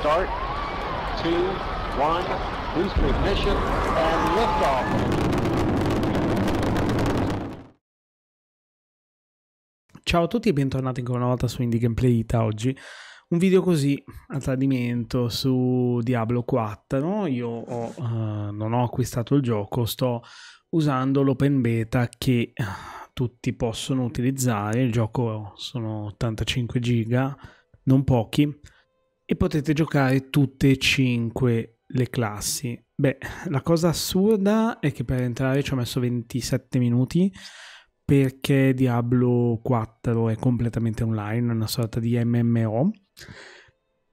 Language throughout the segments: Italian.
start, two, one, boost ignition, and liftoff. Ciao a tutti e bentornati ancora una volta su Indie Gameplay Ita oggi. Un video così a tradimento su Diablo 4, io ho, eh, non ho acquistato il gioco, sto usando l'open beta che eh, tutti possono utilizzare, il gioco sono 85 giga, non pochi, e potete giocare tutte e cinque le classi. Beh, la cosa assurda è che per entrare ci ho messo 27 minuti perché Diablo 4 è completamente online, è una sorta di MMO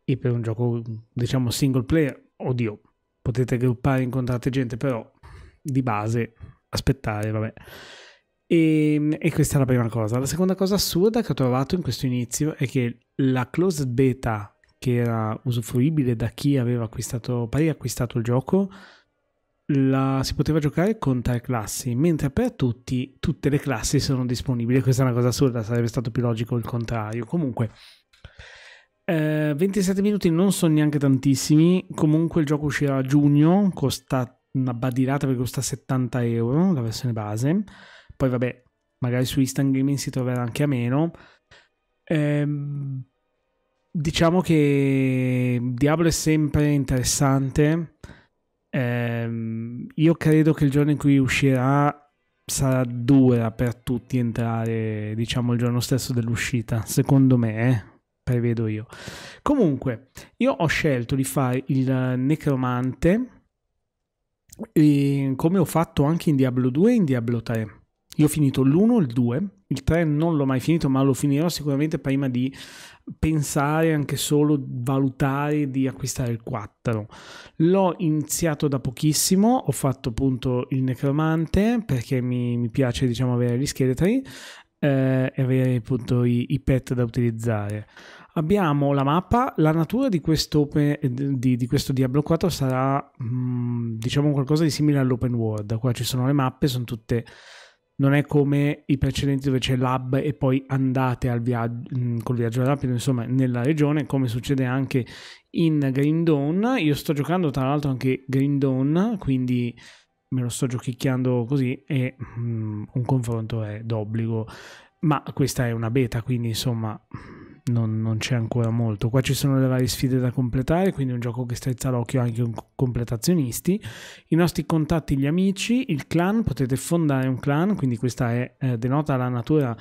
e per un gioco diciamo single player, oddio, potete gruppare, incontrate gente, però di base aspettare, vabbè. E, ehm, e, questa è la prima cosa. La seconda cosa assurda che ho trovato in questo inizio è che la closed beta che era usufruibile da chi aveva acquistato, pari acquistato il gioco, la, si poteva giocare con tre classi, mentre per tutti tutte le classi sono disponibili. Questa è una cosa assurda, sarebbe stato più logico il contrario. Comunque, eh, 27 minuti non sono neanche tantissimi. Comunque, il gioco uscirà a giugno, costa una badirata perché costa 70 euro la versione base. Poi, vabbè, magari su Instant Gaming si troverà anche a meno. Ehm diciamo che Diablo è sempre interessante. Eh, io credo che il giorno in cui uscirà sarà dura per tutti entrare, diciamo, il giorno stesso dell'uscita, secondo me, eh? prevedo io. Comunque, io ho scelto di fare il necromante, come ho fatto anche in Diablo 2 e in Diablo 3 io ho finito l'1, il 2, il 3 non l'ho mai finito, ma lo finirò sicuramente prima di pensare anche solo, valutare di acquistare il 4. L'ho iniziato da pochissimo, ho fatto appunto il necromante perché mi, mi piace diciamo avere gli scheletri eh, e avere appunto i, i pet da utilizzare. Abbiamo la mappa, la natura di, di, di questo Diablo 4 sarà mh, mm, diciamo qualcosa di simile all'open world, qua ci sono le mappe, sono tutte non è come i precedenti dove c'è l'hub e poi andate al viaggio, mm, col viaggio rapido, insomma, nella regione, come succede anche in Green Dawn. Io sto giocando tra l'altro anche Green Dawn, quindi me lo sto giochicchiando così e mm, un confronto è d'obbligo, ma questa è una beta, quindi insomma non, non, c'è ancora molto. Qua ci sono le varie sfide da completare, quindi è un gioco che strizza l'occhio anche con completazionisti. I nostri contatti, gli amici, il clan, potete fondare un clan, quindi questa è, eh, denota la natura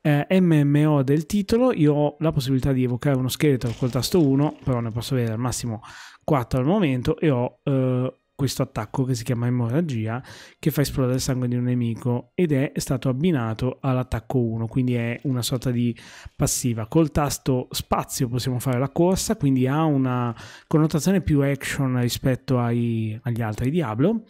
eh, MMO del titolo. Io ho la possibilità di evocare uno scheletro col tasto 1, però ne posso avere al massimo 4 al momento e ho... Eh, questo attacco che si chiama emorragia che fa esplodere il sangue di un nemico ed è stato abbinato all'attacco 1 quindi è una sorta di passiva col tasto spazio possiamo fare la corsa quindi ha una connotazione più action rispetto ai, agli altri Diablo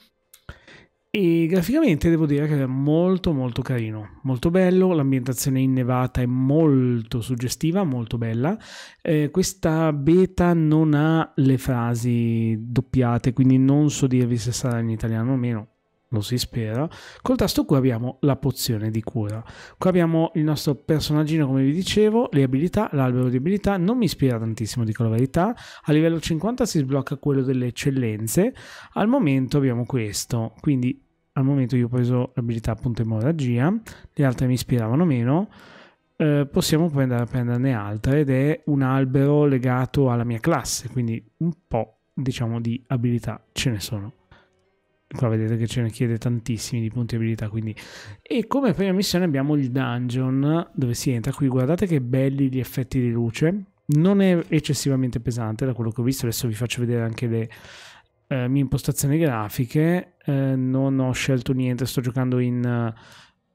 e graficamente devo dire che è molto molto carino, molto bello, l'ambientazione innevata è molto suggestiva, molto bella. Eh, questa beta non ha le frasi doppiate, quindi non so dirvi se sarà in italiano o meno, lo si spera. Col tasto qui abbiamo la pozione di cura. Qua abbiamo il nostro personaggino, come vi dicevo, le abilità, l'albero di abilità, non mi ispira tantissimo, dico la verità. A livello 50 si sblocca quello delle eccellenze. Al momento abbiamo questo, quindi al momento io ho preso l'abilità appunto emorragia, le altre mi ispiravano meno, eh, possiamo poi andare a prenderne altre ed è un albero legato alla mia classe, quindi un po' diciamo di abilità ce ne sono. Qua vedete che ce ne chiede tantissimi di punti abilità, quindi... E come prima missione abbiamo il dungeon dove si entra qui, guardate che belli gli effetti di luce, non è eccessivamente pesante da quello che ho visto, adesso vi faccio vedere anche le eh, impostazioni grafiche, eh, non ho scelto niente, sto giocando in,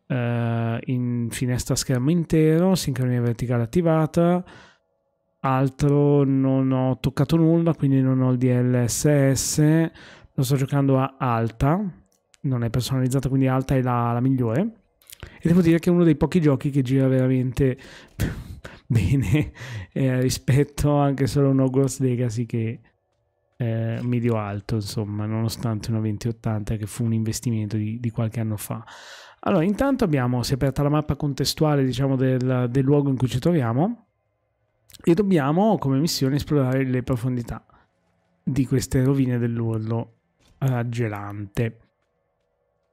eh, in finestra schermo intero, sincronia verticale attivata, altro non ho toccato nulla, quindi non ho il DLSS, lo sto giocando a alta, non è personalizzata, quindi alta è la, la migliore. E devo dire che è uno dei pochi giochi che gira veramente bene eh, rispetto anche solo a un Hogwarts Legacy che eh, medio-alto, insomma, nonostante una 2080 che fu un investimento di, di, qualche anno fa. Allora, intanto abbiamo, si è aperta la mappa contestuale, diciamo, del, del luogo in cui ci troviamo e dobbiamo, come missione, esplorare le profondità di queste rovine dell'urlo raggelante.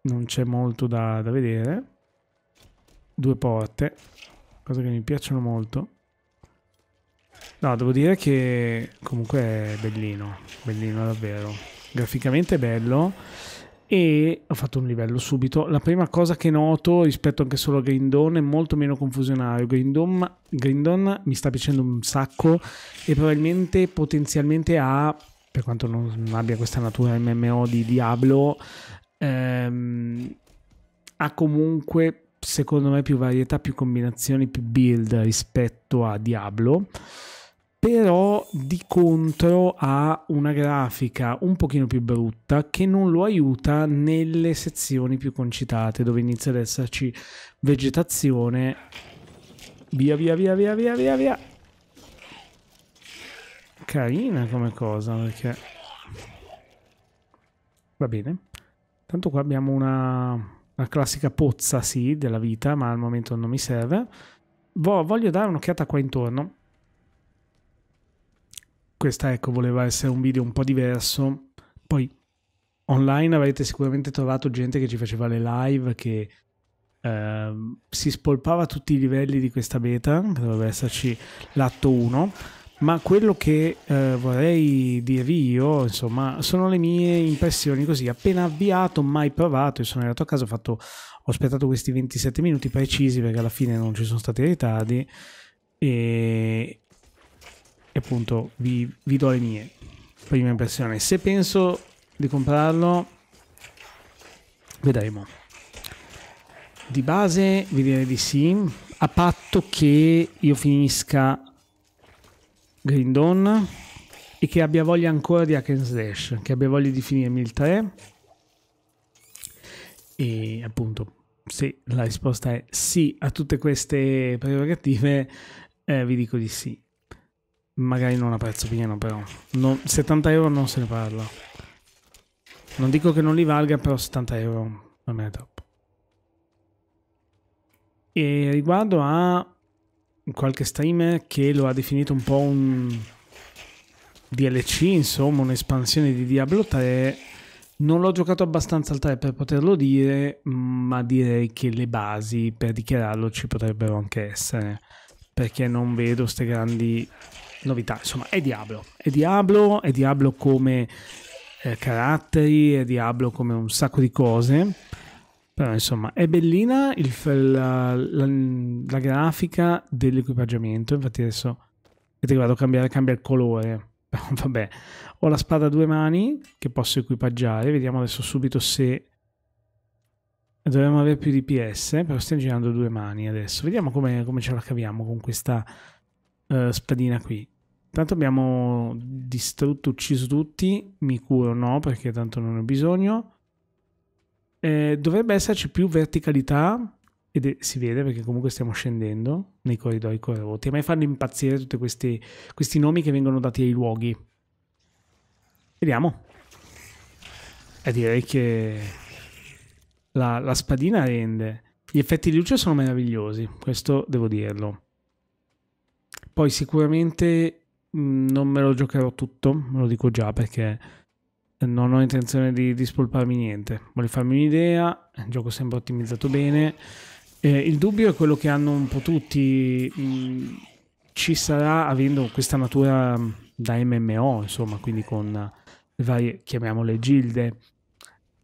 Non c'è molto da, da vedere. Due porte, cosa che mi piacciono molto. No, devo dire che comunque è bellino, bellino davvero. Graficamente è bello e ho fatto un livello subito. La prima cosa che noto rispetto anche solo a Grindon è molto meno confusionario. Grindon, Grindon mi sta piacendo un sacco e probabilmente potenzialmente ha, per quanto non abbia questa natura MMO di Diablo, ehm, ha comunque secondo me più varietà, più combinazioni, più build rispetto a Diablo però di contro ha una grafica un pochino più brutta che non lo aiuta nelle sezioni più concitate dove inizia ad esserci vegetazione via via via via via via via carina come cosa perché va bene tanto qua abbiamo una, una classica pozza sì della vita ma al momento non mi serve voglio dare un'occhiata qua intorno questa ecco voleva essere un video un po' diverso. Poi online avrete sicuramente trovato gente che ci faceva le live, che eh, si spolpava tutti i livelli di questa beta, dovrebbe esserci l'atto 1. Ma quello che eh, vorrei dirvi io, insomma, sono le mie impressioni così, appena avviato, mai provato, sono arrivato a casa, ho, fatto, ho aspettato questi 27 minuti precisi perché alla fine non ci sono stati ritardi e appunto vi, vi do le mie prime impressioni. Se penso di comprarlo, vedremo. Di base vi direi di sì, a patto che io finisca Green Dawn e che abbia voglia ancora di hack and slash, che abbia voglia di finirmi il 3 e appunto se la risposta è sì a tutte queste prerogative eh, vi dico di sì Magari non a prezzo pieno, però. Non, 70 euro non se ne parla. Non dico che non li valga, però 70 euro non è troppo. E riguardo a qualche streamer che lo ha definito un po' un DLC, insomma, un'espansione di Diablo 3, non l'ho giocato abbastanza al 3 per poterlo dire, ma direi che le basi per dichiararlo ci potrebbero anche essere, perché non vedo queste grandi novità, insomma, è Diablo. È Diablo, è Diablo come eh, caratteri, è Diablo come un sacco di cose. Però, insomma, è bellina il, la, la, la, grafica dell'equipaggiamento. Infatti, adesso vedete, che vado a cambiare, cambia il colore. Vabbè, ho la spada a due mani che posso equipaggiare. Vediamo adesso subito se dovremmo avere più DPS. Però stiamo girando due mani adesso. Vediamo come, come ce la caviamo con questa uh, spadina qui. Tanto abbiamo distrutto, ucciso tutti. Mi curo no, perché tanto non ho bisogno. Eh, dovrebbe esserci più verticalità. Ed si vede perché comunque stiamo scendendo nei corridoi corrotti. A me fanno impazzire tutti questi, questi nomi che vengono dati ai luoghi. Vediamo. E eh, direi che la, la spadina rende. Gli effetti di luce sono meravigliosi, questo devo dirlo. Poi sicuramente Mm, non me lo giocherò tutto, me lo dico già perché non ho intenzione di, di spolparmi niente. Voglio farmi un'idea, il gioco sembra ottimizzato bene. Eh, il dubbio è quello che hanno un po' tutti. Mh, mm, ci sarà, avendo questa natura mm, da MMO, insomma, quindi con le varie, chiamiamole gilde,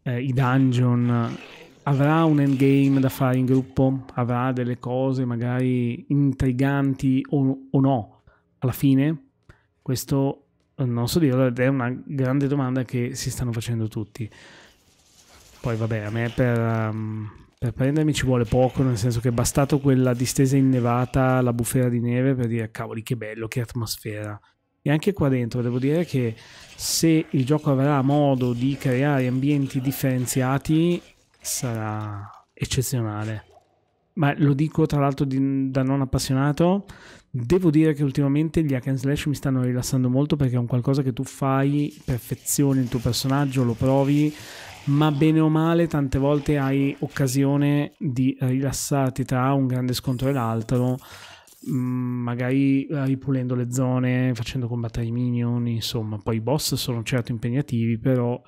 eh, i dungeon, avrà un endgame da fare in gruppo? Avrà delle cose magari intriganti o, o no? Alla fine? Questo non so dirlo ed è una grande domanda che si stanno facendo tutti. Poi vabbè, a me per, um, per prendermi ci vuole poco, nel senso che è bastato quella distesa innevata, la bufera di neve per dire cavoli che bello, che atmosfera. E anche qua dentro devo dire che se il gioco avrà modo di creare ambienti differenziati sarà eccezionale. Ma lo dico tra l'altro da non appassionato, Devo dire che ultimamente gli hack and slash mi stanno rilassando molto perché è un qualcosa che tu fai, perfezioni il tuo personaggio, lo provi, ma bene o male tante volte hai occasione di rilassarti tra un grande scontro e l'altro, mm, magari ripulendo le zone, facendo combattere i minion, insomma, poi i boss sono certo impegnativi, però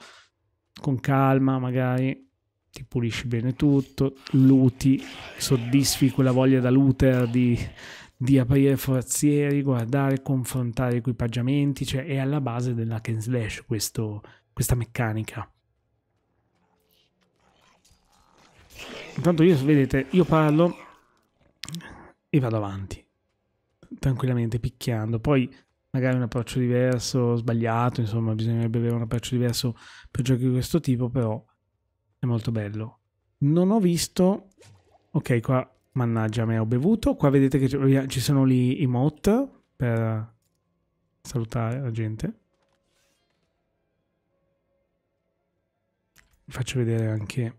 con calma magari ti pulisci bene tutto, luti, soddisfi quella voglia da looter di di aprire forzieri, guardare, confrontare equipaggiamenti, cioè è alla base dell'hack and slash questo, questa meccanica. Intanto io, vedete, io parlo e vado avanti, tranquillamente, picchiando. Poi magari un approccio diverso, sbagliato, insomma, bisognerebbe avere un approccio diverso per giochi di questo tipo, però è molto bello. Non ho visto... Ok, qua Mannaggia, me ho bevuto. Qua vedete che ci sono lì i mot per salutare la gente. Vi faccio vedere anche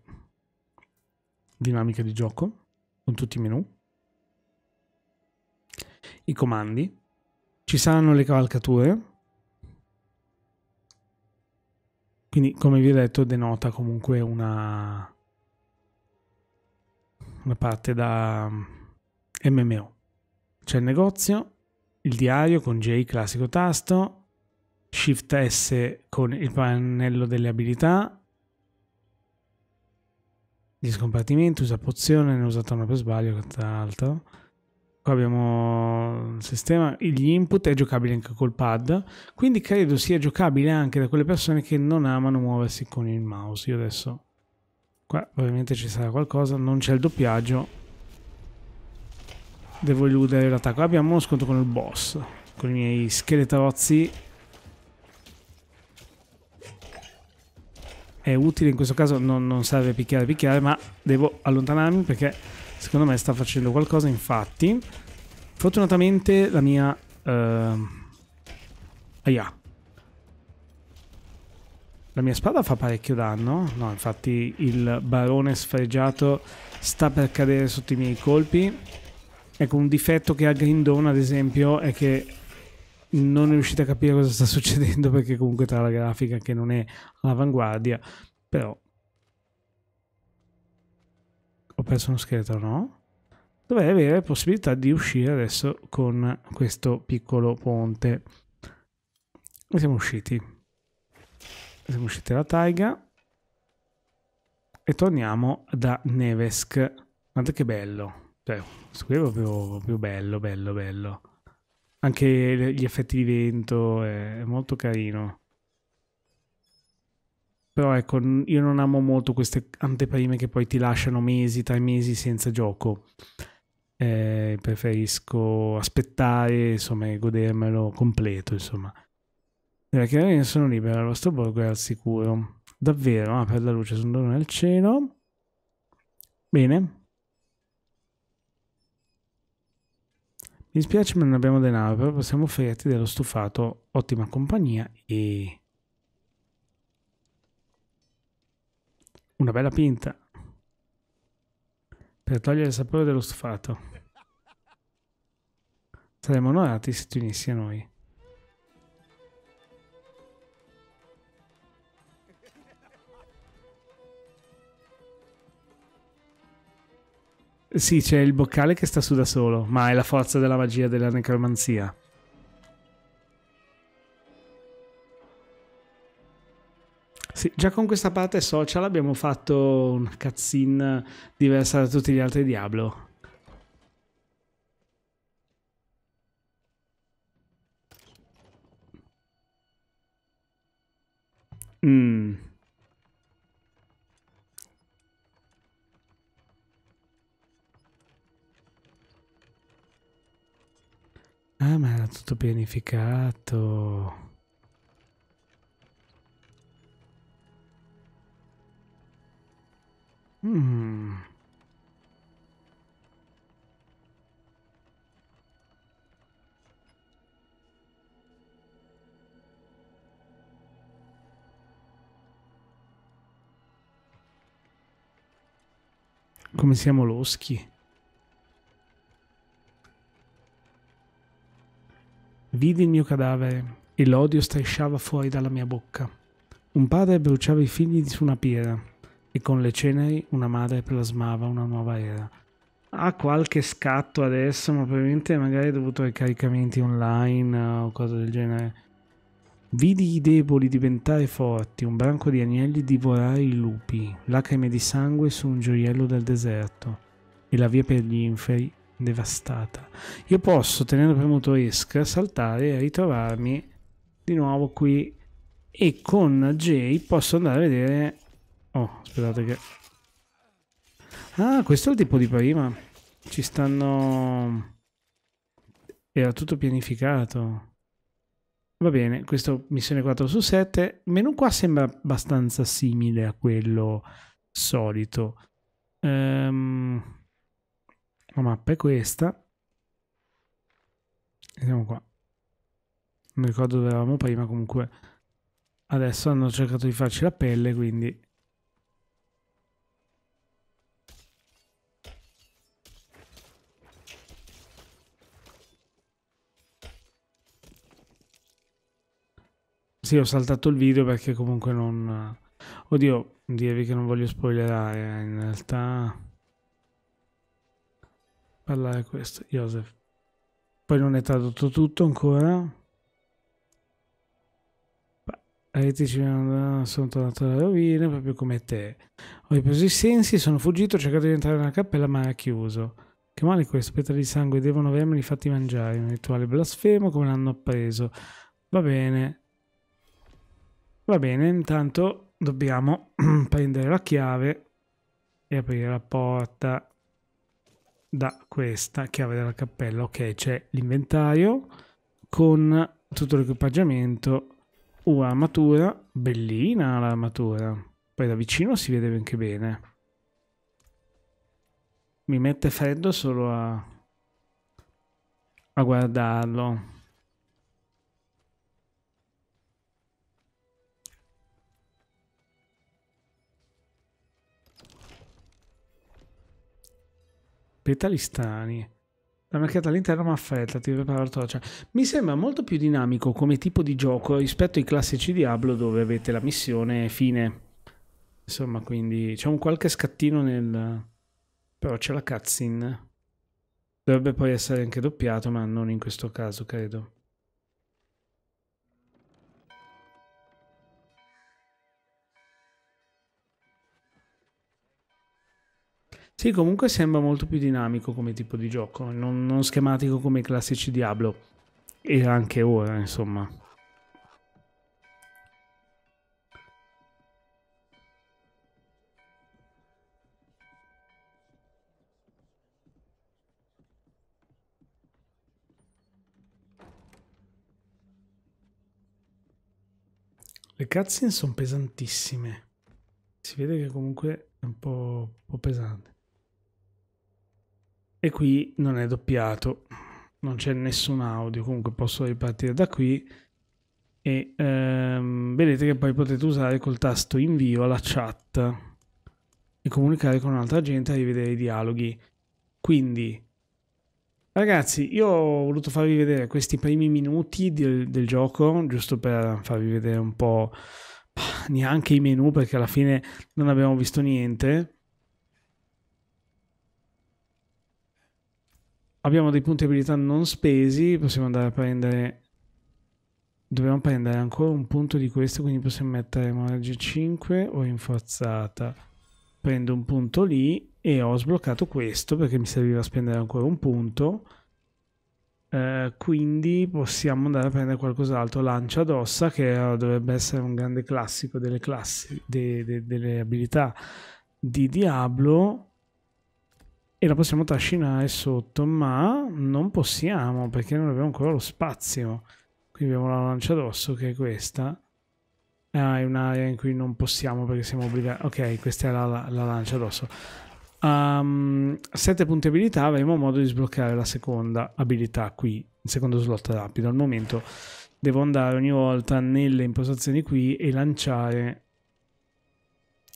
dinamica di gioco con tutti i menu. I comandi. Ci saranno le cavalcature. Quindi, come vi ho detto, denota comunque una una parte da MMO. C'è il negozio, il diario con J classico tasto, Shift S con il pannello delle abilità, gli scompartimenti, usa pozione, ne ho usato una per sbaglio, tra l'altro. Qua abbiamo il sistema, gli input è giocabile anche col pad, quindi credo sia giocabile anche da quelle persone che non amano muoversi con il mouse. Io adesso Qua ovviamente ci sarà qualcosa, non c'è il doppiaggio. Devo eludere l'attacco. Abbiamo uno scontro con il boss, con i miei scheletrozzi. È utile in questo caso, non, non serve picchiare picchiare, ma devo allontanarmi perché secondo me sta facendo qualcosa. Infatti, fortunatamente la mia... Uh, aia, la mia spada fa parecchio danno. No, infatti il barone sfregiato sta per cadere sotto i miei colpi. Ecco, un difetto che ha Grindone, ad esempio, è che non riuscite a capire cosa sta succedendo perché comunque tra la grafica che non è all'avanguardia, però... Ho perso uno scheletro, no? Dovrei avere possibilità di uscire adesso con questo piccolo ponte. E siamo usciti. Siamo usciti dalla taiga e torniamo da Nevesk. Guarda che bello. Cioè, questo qui è proprio, proprio bello, bello, bello. Anche gli effetti di vento è molto carino. Però ecco, io non amo molto queste anteprime che poi ti lasciano mesi, tre mesi senza gioco. Eh, preferisco aspettare, insomma, godermelo completo, insomma. Nella chiarina sono libero, il vostro borgo è al sicuro. Davvero, ah, per la luce sono andato nel cielo. Bene. Mi dispiace ma non abbiamo denaro, però possiamo offrirti dello stufato, ottima compagnia e... Una bella pinta. Per togliere il sapore dello stufato. Saremo onorati se ti unissi a noi. Sì, c'è il boccale che sta su da solo, ma è la forza della magia della necromanzia. Sì, già con questa parte social abbiamo fatto una cutscene diversa da tutti gli altri Diablo. Mmm. tutto pianificato. Mm. Come siamo loschi. vidi il mio cadavere e l'odio strisciava fuori dalla mia bocca. Un padre bruciava i figli su una pietra e con le ceneri una madre plasmava una nuova era. Ha qualche scatto adesso, ma probabilmente magari dovuto ai caricamenti online o cose del genere. Vidi i deboli diventare forti, un branco di agnelli divorare i lupi, lacrime di sangue su un gioiello del deserto, e la via per gli inferi devastata. Io posso, tenendo premuto ESC, saltare e ritrovarmi di nuovo qui e con J posso andare a vedere... Oh, aspettate che... Ah, questo è il tipo di prima. Ci stanno... Era tutto pianificato. Va bene, questo missione 4 su 7. Il menu qua sembra abbastanza simile a quello solito. Ehm... Um... La mappa è questa. Vediamo qua. Non ricordo dove eravamo prima, comunque adesso hanno cercato di farci la pelle, quindi... Sì, ho saltato il video perché comunque non... Eh, oddio, dirvi che non voglio spoilerare, eh, in realtà parlare questo, Joseph. Poi non è tradotto tutto ancora. Etici sono tornato alla rovina proprio come te. Ho ripreso i sensi, sono fuggito, ho cercato di entrare nella cappella ma era chiuso. Che male questo, petali di sangue, devono avermeli fatti mangiare. Un rituale blasfemo come l'hanno preso. Va bene. Va bene, intanto dobbiamo prendere la chiave e aprire la porta da questa chiave della cappella. Ok, c'è l'inventario con tutto l'equipaggiamento, un'armatura, bellina l'armatura. Poi da vicino si vede anche bene. Mi mette freddo solo a, a guardarlo. Petali strani. La mercata all'interno ma affettati, prepara la torcia. Mi sembra molto più dinamico come tipo di gioco rispetto ai classici Diablo dove avete la missione fine. Insomma, quindi c'è un qualche scattino nel... Però c'è la cutscene. Dovrebbe poi essere anche doppiato, ma non in questo caso, credo. Sì, comunque sembra molto più dinamico come tipo di gioco, non, non schematico come i classici Diablo. E anche ora, insomma. Le cutscene sono pesantissime. Si vede che comunque è un po', un po pesante e qui non è doppiato, non c'è nessun audio, comunque posso ripartire da qui e ehm, vedete che poi potete usare col tasto invio la chat e comunicare con un'altra gente e rivedere i dialoghi. Quindi, ragazzi, io ho voluto farvi vedere questi primi minuti del, del gioco, giusto per farvi vedere un po' neanche i menu perché alla fine non abbiamo visto niente abbiamo dei punti abilità non spesi, possiamo andare a prendere... Dobbiamo prendere ancora un punto di questo, quindi possiamo mettere Marge 5 o rinforzata. Prendo un punto lì e ho sbloccato questo perché mi serviva a spendere ancora un punto. Eh, quindi possiamo andare a prendere qualcos'altro. Lancia d'ossa, che dovrebbe essere un grande classico delle classi, de, de, delle abilità di Diablo e la possiamo trascinare sotto, ma non possiamo perché non abbiamo ancora lo spazio. Qui abbiamo la lancia d'osso che è questa. Ah, è un'area in cui non possiamo perché siamo obbligati. Ok, questa è la, la, la lancia d'osso. Um, sette punti abilità, avremo modo di sbloccare la seconda abilità qui, il secondo slot rapido. Al momento devo andare ogni volta nelle impostazioni qui e lanciare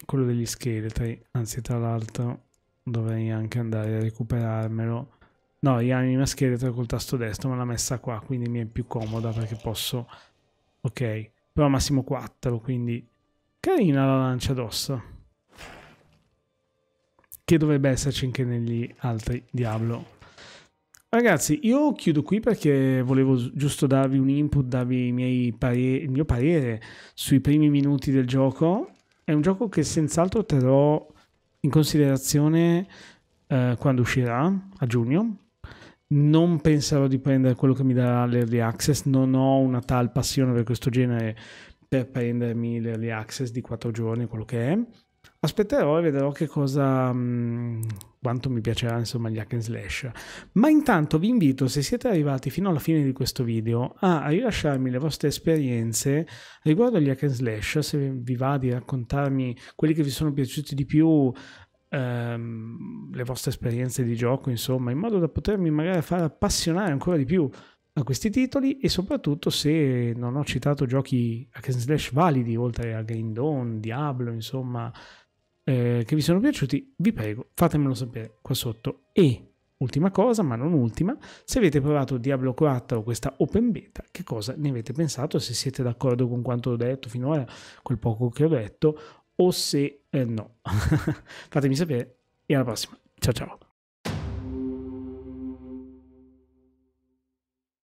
quello degli scheletri, anzi tra l'altro dovrei anche andare a recuperarmelo. No, gli anima scheletro col tasto destro, ma l'ha messa qua, quindi mi è più comoda perché posso... Ok, però massimo 4, quindi... Carina la lancia d'osso. Che dovrebbe esserci anche negli altri Diablo. Ragazzi, io chiudo qui perché volevo giusto darvi un input, darvi pareri, il mio parere sui primi minuti del gioco. È un gioco che senz'altro terrò in considerazione eh, quando uscirà a giugno. Non penserò di prendere quello che mi darà l'early access, non ho una tal passione per questo genere per prendermi l'early access di 4 giorni, quello che è aspetterò e vedrò che cosa mh, mm, quanto mi piacerà insomma gli hack and slash ma intanto vi invito se siete arrivati fino alla fine di questo video a rilasciarmi le vostre esperienze riguardo agli hack and slash se vi va di raccontarmi quelli che vi sono piaciuti di più ehm, le vostre esperienze di gioco insomma in modo da potermi magari far appassionare ancora di più a questi titoli e soprattutto se non ho citato giochi hack and slash validi oltre a Game Dawn, Diablo insomma eh, che vi sono piaciuti, vi prego, fatemelo sapere qua sotto. E ultima cosa, ma non ultima, se avete provato Diablo 4 o questa open beta, che cosa ne avete pensato? Se siete d'accordo con quanto ho detto finora, col poco che ho detto, o se eh, no. Fatemi sapere e alla prossima. Ciao ciao.